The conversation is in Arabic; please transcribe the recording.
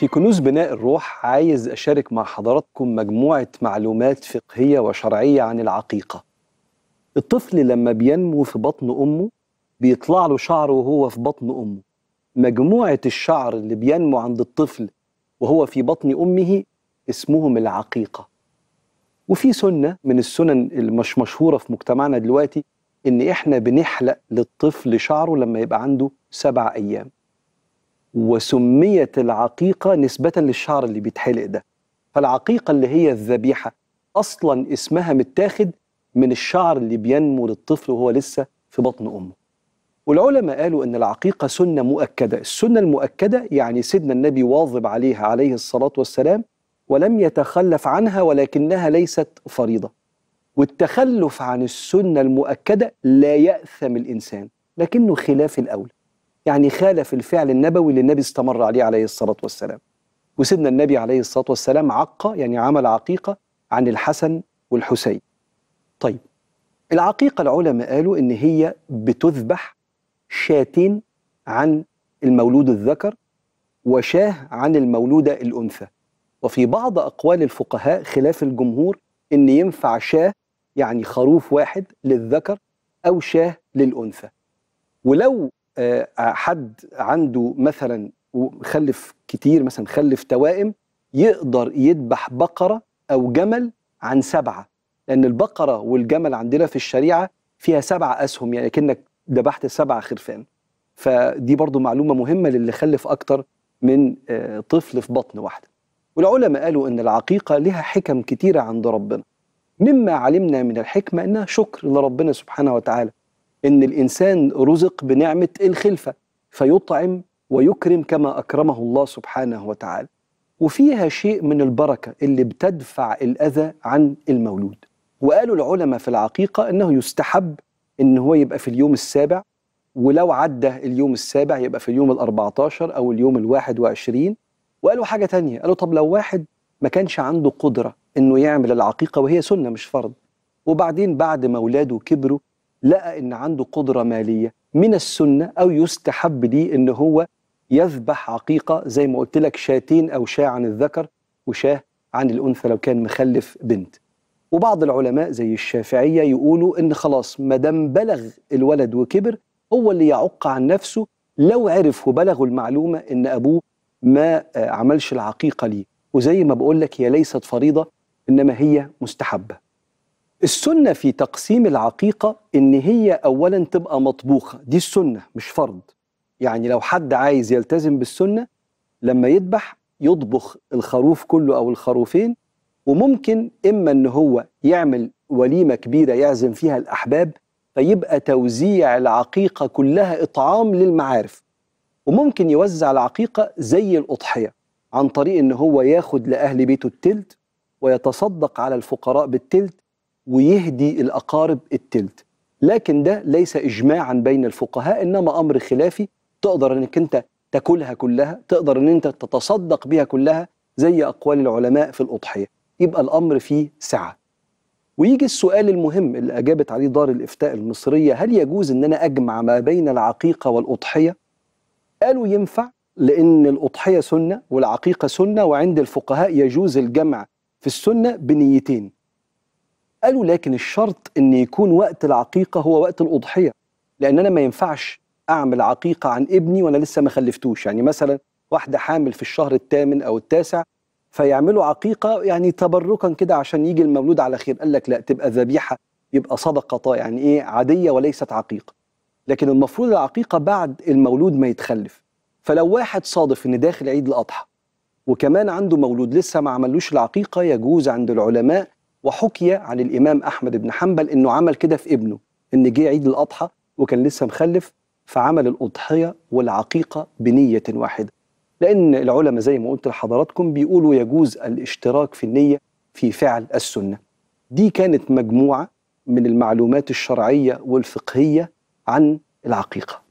في كنوز بناء الروح عايز أشارك مع حضراتكم مجموعة معلومات فقهية وشرعية عن العقيقة الطفل لما بينمو في بطن أمه بيطلع له شعر وهو في بطن أمه مجموعة الشعر اللي بينمو عند الطفل وهو في بطن أمه اسمهم العقيقة وفي سنة من السنن المش مشهورة في مجتمعنا دلوقتي إن إحنا بنحلق للطفل شعره لما يبقى عنده سبع أيام وسميت العقيقة نسبة للشعر اللي بيتحلق ده فالعقيقة اللي هي الذبيحة أصلا اسمها متاخد من الشعر اللي بينمو للطفل وهو لسه في بطن أمه والعلماء قالوا أن العقيقة سنة مؤكدة السنة المؤكدة يعني سيدنا النبي واظب عليها عليه الصلاة والسلام ولم يتخلف عنها ولكنها ليست فريضة والتخلف عن السنة المؤكدة لا يأثم الإنسان لكنه خلاف الأولى يعني خالف الفعل النبوي اللي النبي استمر عليه عليه الصلاة والسلام وسيدنا النبي عليه الصلاة والسلام عق يعني عمل عقيقة عن الحسن والحسين طيب العقيقة العلماء قالوا إن هي بتذبح شاتين عن المولود الذكر وشاه عن المولودة الأنثى وفي بعض أقوال الفقهاء خلاف الجمهور إن ينفع شاه يعني خروف واحد للذكر أو شاه للأنثى ولو آه، حد عنده مثلا وخلف كتير مثلا خلف توائم يقدر يذبح بقره او جمل عن سبعه لان البقره والجمل عندنا في الشريعه فيها سبعة اسهم يعني كانك ذبحت سبعة خرفان فدي برضو معلومه مهمه للي خلف اكتر من آه، طفل في بطن واحده والعلماء قالوا ان العقيقه لها حكم كتيره عند ربنا مما علمنا من الحكمه انها شكر لربنا سبحانه وتعالى ان الانسان رزق بنعمه الخلفه فيطعم ويكرم كما اكرمه الله سبحانه وتعالى وفيها شيء من البركه اللي بتدفع الاذى عن المولود وقالوا العلماء في العقيقه انه يستحب ان هو يبقى في اليوم السابع ولو عدى اليوم السابع يبقى في اليوم ال14 او اليوم ال21 وقالوا حاجه تانية قالوا طب لو واحد ما كانش عنده قدره انه يعمل العقيقه وهي سنه مش فرض وبعدين بعد ما اولاده كبروا لقى ان عنده قدره ماليه من السنه او يستحب لي ان هو يذبح عقيقه زي ما قلت لك شاتين او شاه عن الذكر وشاه عن الانثى لو كان مخلف بنت. وبعض العلماء زي الشافعيه يقولوا ان خلاص ما دام بلغ الولد وكبر هو اللي يعق عن نفسه لو عرف وبلغوا المعلومه ان ابوه ما عملش العقيقه ليه وزي ما بقول لك هي ليست فريضه انما هي مستحبه السنة في تقسيم العقيقة إن هي أولا تبقى مطبوخة دي السنة مش فرض يعني لو حد عايز يلتزم بالسنة لما يذبح يطبخ الخروف كله أو الخروفين وممكن إما إن هو يعمل وليمة كبيرة يعزم فيها الأحباب فيبقى توزيع العقيقة كلها إطعام للمعارف وممكن يوزع العقيقة زي الأضحية عن طريق إن هو ياخد لأهل بيته التلت ويتصدق على الفقراء بالتلت ويهدي الأقارب التلت لكن ده ليس إجماعا بين الفقهاء إنما أمر خلافي تقدر أنك أنت تاكلها كلها تقدر أن أنت تتصدق بها كلها زي أقوال العلماء في الأضحية يبقى الأمر فيه سعة ويجي السؤال المهم اللي أجابت عليه دار الإفتاء المصرية هل يجوز أن أنا أجمع ما بين العقيقة والأضحية؟ قالوا ينفع لأن الأضحية سنة والعقيقة سنة وعند الفقهاء يجوز الجمع في السنة بنيتين قالوا لكن الشرط ان يكون وقت العقيقه هو وقت الاضحيه لان انا ما ينفعش اعمل عقيقه عن ابني وانا لسه ما خلفتوش يعني مثلا واحده حامل في الشهر الثامن او التاسع فيعملوا عقيقه يعني تبركا كده عشان يجي المولود على خير قال لك لا تبقى ذبيحه يبقى صدقه طا يعني ايه عاديه وليست عقيقه لكن المفروض العقيقه بعد المولود ما يتخلف فلو واحد صادف ان داخل عيد الاضحى وكمان عنده مولود لسه ما عملوش العقيقه يجوز عند العلماء وحكي عن الامام احمد بن حنبل انه عمل كده في ابنه ان جه عيد الاضحى وكان لسه مخلف فعمل الاضحيه والعقيقه بنيه واحده لان العلماء زي ما قلت لحضراتكم بيقولوا يجوز الاشتراك في النيه في فعل السنه دي كانت مجموعه من المعلومات الشرعيه والفقهيه عن العقيقه